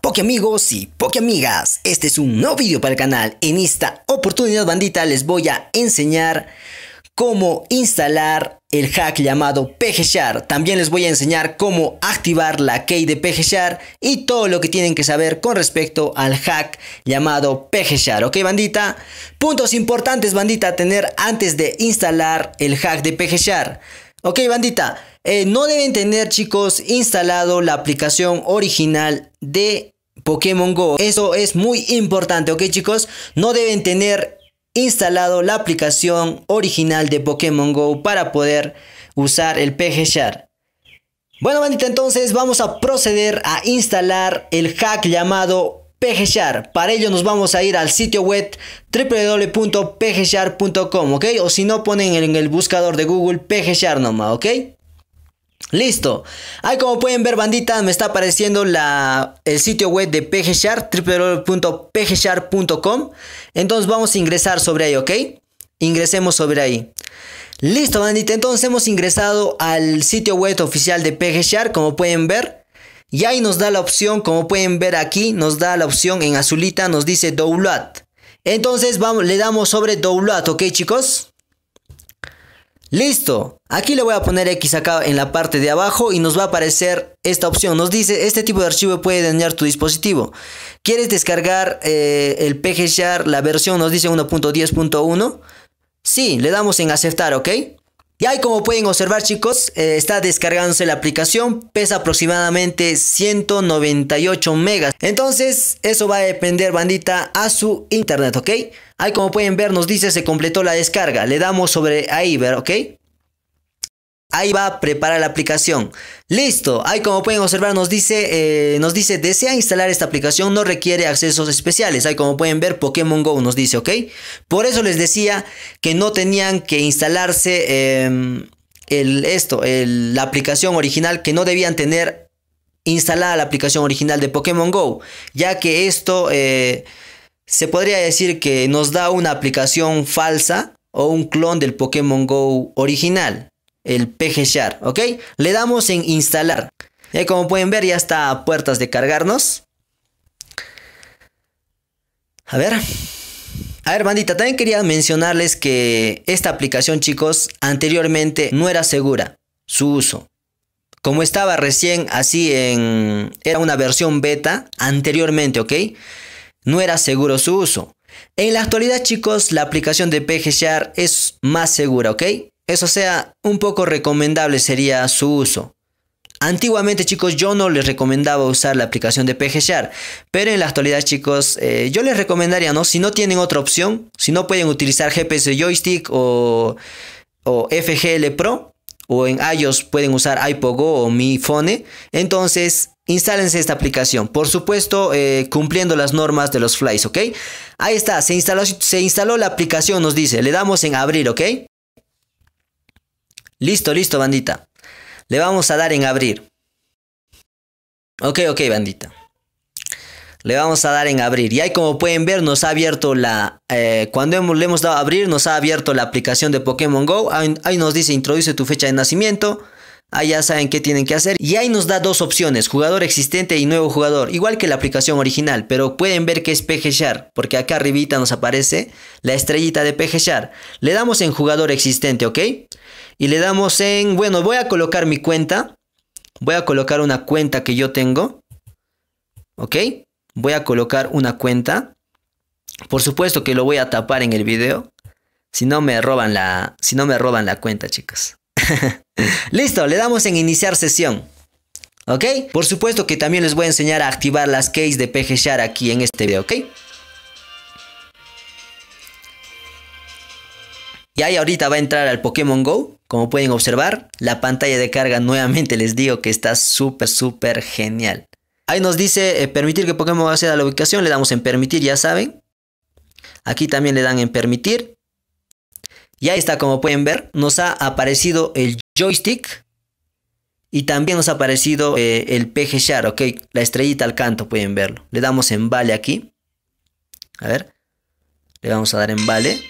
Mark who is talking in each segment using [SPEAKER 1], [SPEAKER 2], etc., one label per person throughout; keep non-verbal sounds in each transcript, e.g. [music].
[SPEAKER 1] ¡Poke amigos y Poke amigas. Este es un nuevo vídeo para el canal. En esta oportunidad, bandita, les voy a enseñar cómo instalar el hack llamado PGShare. También les voy a enseñar cómo activar la key de PGShare y todo lo que tienen que saber con respecto al hack llamado PGShare. ¿Ok, bandita? Puntos importantes, bandita, a tener antes de instalar el hack de PGShare. ¿Ok, bandita? Eh, no deben tener, chicos, instalado la aplicación original de Pokémon Go. Eso es muy importante, ¿ok, chicos? No deben tener instalado la aplicación original de Pokémon Go para poder usar el PG Bueno, bandita, entonces vamos a proceder a instalar el hack llamado Share. Para ello nos vamos a ir al sitio web www.pgshare.com, ¿ok? O si no ponen en el buscador de Google Share nomás, ¿ok? Listo. Ahí como pueden ver, bandita, me está apareciendo la, el sitio web de PGShark, www.pgshark.com. Entonces vamos a ingresar sobre ahí, ¿ok? Ingresemos sobre ahí. Listo, bandita. Entonces hemos ingresado al sitio web oficial de pgshare. como pueden ver. Y ahí nos da la opción, como pueden ver aquí, nos da la opción en azulita, nos dice download. Entonces vamos, le damos sobre download, ¿ok, chicos? Listo. Aquí le voy a poner X acá en la parte de abajo y nos va a aparecer esta opción. Nos dice, este tipo de archivo puede dañar tu dispositivo. ¿Quieres descargar eh, el PGShare, la versión nos dice 1.10.1? Sí, le damos en aceptar, ¿ok? Y ahí como pueden observar chicos, eh, está descargándose la aplicación, pesa aproximadamente 198 megas. Entonces, eso va a depender bandita a su internet, ¿ok? Ahí como pueden ver nos dice se completó la descarga. Le damos sobre ahí, ver, ¿ok? Ahí va, a preparar la aplicación. Listo, ahí como pueden observar nos dice, eh, nos dice, desea instalar esta aplicación, no requiere accesos especiales. Ahí como pueden ver, Pokémon Go nos dice, ¿ok? Por eso les decía que no tenían que instalarse em, el, esto, la aplicación original, que no debían tener instalada la aplicación original de Pokémon Go, ya que esto... Eh, se podría decir que nos da una aplicación falsa o un clon del Pokémon Go original, el PGShare, ¿ok? Le damos en instalar. Y como pueden ver ya está a puertas de cargarnos. A ver. A ver, bandita, también quería mencionarles que esta aplicación, chicos, anteriormente no era segura su uso. Como estaba recién así en... Era una versión beta anteriormente, ¿ok? no era seguro su uso. En la actualidad, chicos, la aplicación de PGShare es más segura, ¿ok? Eso sea, un poco recomendable sería su uso. Antiguamente, chicos, yo no les recomendaba usar la aplicación de PGShare, pero en la actualidad, chicos, eh, yo les recomendaría, ¿no? Si no tienen otra opción, si no pueden utilizar GPS Joystick o, o FGL Pro, o en iOS pueden usar iPogo o Mi Entonces, instálense esta aplicación. Por supuesto, eh, cumpliendo las normas de los flies, ¿ok? Ahí está, se instaló, se instaló la aplicación, nos dice. Le damos en abrir, ¿ok? Listo, listo, bandita. Le vamos a dar en abrir. Ok, ok, bandita. Le vamos a dar en abrir. Y ahí como pueden ver nos ha abierto la... Eh, cuando hemos, le hemos dado a abrir nos ha abierto la aplicación de Pokémon Go. Ahí, nos dice introduce tu fecha de nacimiento. Ahí ya saben qué tienen que hacer. Y ahí nos da dos opciones, jugador existente y nuevo jugador, igual que la aplicación original, pero pueden ver que es PGShare, porque acá arribita nos aparece la estrellita de PGShare. Le damos en jugador existente, ¿ok? Y le damos en, bueno, voy a colocar mi cuenta. Voy a colocar una cuenta que yo tengo, ¿ok? voy a colocar una cuenta. Por supuesto que lo voy a tapar en el video. Si no me roban la, si no me roban la cuenta, chicos. [laughs] Listo, le damos en iniciar sesión. ¿Ok? Por supuesto que también les voy a enseñar a activar las keys de PG Sharp aquí en este video, ¿ok? Y ahí ahorita va a entrar al Pokémon GO. Como pueden observar, la pantalla de carga nuevamente les digo que está súper, súper genial. Ahí nos dice eh, permitir que Pokémon acceda a la ubicación. Le damos en permitir, ya saben. Aquí también le dan en permitir. Y ahí está, como pueden ver, nos ha aparecido el joystick. Y también nos ha aparecido eh, el PG Char. ok. La estrellita al canto, pueden verlo. Le damos en vale aquí. A ver. Le vamos a dar en vale.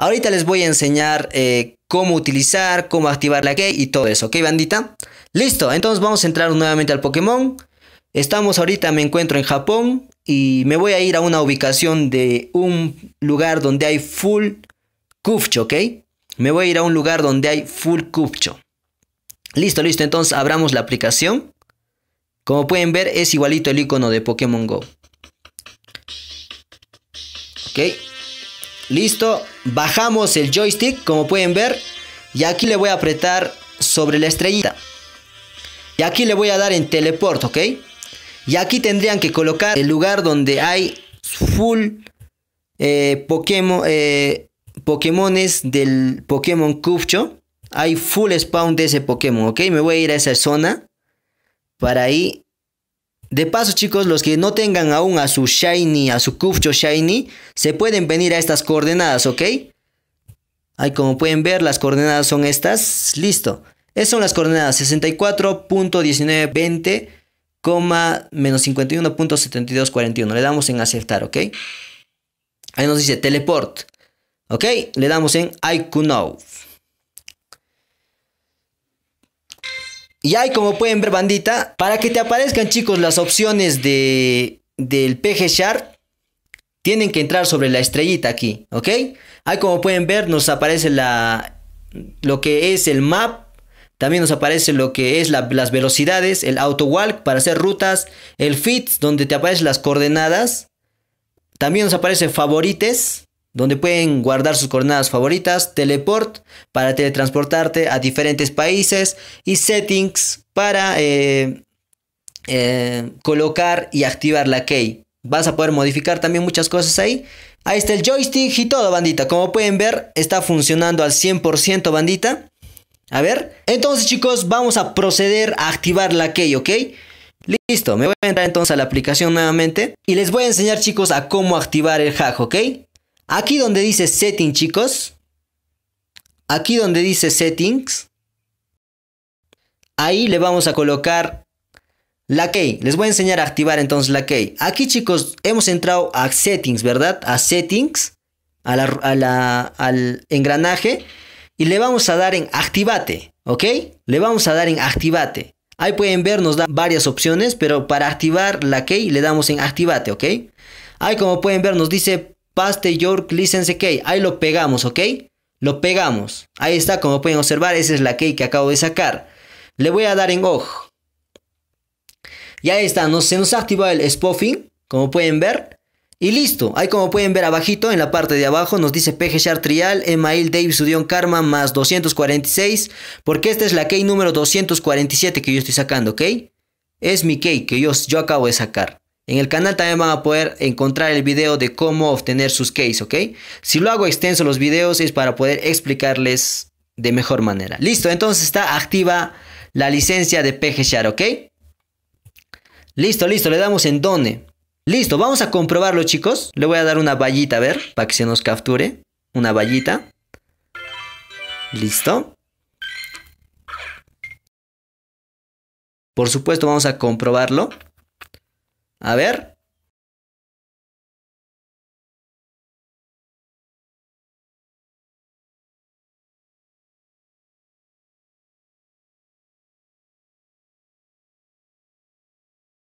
[SPEAKER 1] Ahorita les voy a enseñar eh, cómo utilizar, cómo activar la key y todo eso, ¿ok bandita? Listo, entonces vamos a entrar nuevamente al Pokémon. Estamos ahorita, me encuentro en Japón y me voy a ir a una ubicación de un lugar donde hay full Kufcho, ¿ok? Me voy a ir a un lugar donde hay full Kufcho. Listo, listo, entonces abramos la aplicación. Como pueden ver es igualito el icono de Pokémon GO. Ok, Listo, bajamos el joystick como pueden ver y aquí le voy a apretar sobre la estrellita. Y aquí le voy a dar en teleport, ¿ok? Y aquí tendrían que colocar el lugar donde hay full eh, Pokémon, eh, Pokémones del Pokémon Cupcho. Hay full spawn de ese Pokémon, ¿ok? Me voy a ir a esa zona para ahí de paso, chicos, los que no tengan aún a su Shiny, a su Kufcho Shiny, se pueden venir a estas coordenadas, ¿ok? Ahí como pueden ver, las coordenadas son estas. Listo. Esas son las coordenadas 64.1920, menos 51.7241. Le damos en aceptar, ¿ok? Ahí nos dice teleport. ¿Ok? Le damos en I know. Y ahí como pueden ver bandita, para que te aparezcan chicos las opciones de, del PG Sharp, tienen que entrar sobre la estrellita aquí, ¿ok? Ahí como pueden ver nos aparece la, lo que es el map, también nos aparece lo que es las velocidades, el auto walk para hacer rutas, el fit donde te aparecen las coordenadas, también nos aparece favorites, donde pueden guardar sus coordenadas favoritas, teleport para teletransportarte a diferentes países y settings para eh, eh, colocar y activar la key. Vas a poder modificar también muchas cosas ahí. Ahí está el joystick y todo, bandita. Como pueden ver, está funcionando al 100%, bandita. A ver. Entonces, chicos, vamos a proceder a activar la key, ¿ok? Listo, me voy a entrar entonces a la aplicación nuevamente. Y les voy a enseñar, chicos, a cómo activar el hack, ¿ok? Aquí donde dice setting, chicos. Aquí donde dice settings. Ahí le vamos a colocar la key. Les voy a enseñar a activar entonces la key. Aquí chicos hemos entrado a settings, ¿verdad? A settings. A la, al engranaje. Y le vamos a dar en activate. ¿Ok? Le vamos a dar en activate. Ahí pueden ver, nos dan varias opciones, pero para activar la key le damos en activate, ¿ok? Ahí como pueden ver nos dice Paste York License Key. Ahí lo pegamos, ¿ok? Lo pegamos. Ahí está, como pueden observar, esa es la key que acabo de sacar. Le voy a dar en OJ. Y ahí está, no se nos activa el spoofing, como pueden ver. Y listo, ahí como pueden ver abajito, en la parte de abajo, nos dice Shard Trial, Email Davis Udion Karma más 246, porque esta es la key número 247 que yo estoy sacando, ¿ok? Es mi key que yo acabo de sacar. En el canal también van a poder encontrar el video de cómo obtener sus keys, ¿ok? Si lo hago extenso los videos es para poder explicarles de mejor manera. Listo, entonces está activa la licencia de PGShare, ¿ok? Listo, listo, le damos en donde Listo, vamos a comprobarlo chicos. Le voy a dar una vallita, a ver, para que se nos capture. Una vallita. Listo. Por supuesto vamos a comprobarlo. A ver.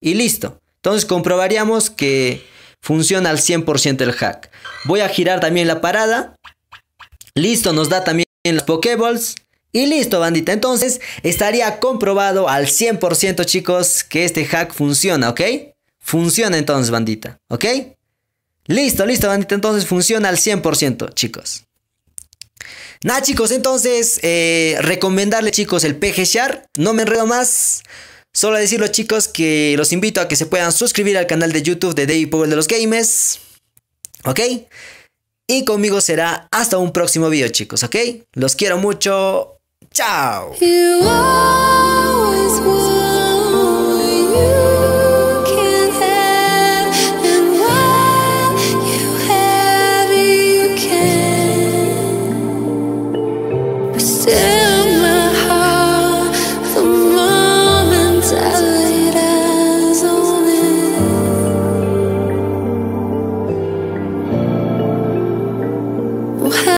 [SPEAKER 1] Y listo. Entonces comprobaríamos que funciona al 100% el hack. Voy a girar también la parada. Listo, nos da también los Pokéballs. Y listo, bandita. Entonces estaría comprobado al 100%, chicos, que este hack funciona, ¿ok? Funciona entonces, bandita, ¿ok? Listo, listo, bandita, entonces funciona al 100%, chicos. Nada, chicos, entonces, eh, recomendarle, chicos, el PG No me enredo más. Solo decirlo, chicos, que los invito a que se puedan suscribir al canal de YouTube de David Powell de los Games. ¿Ok? Y conmigo será hasta un próximo video, chicos, ¿ok? Los quiero mucho. ¡Chao!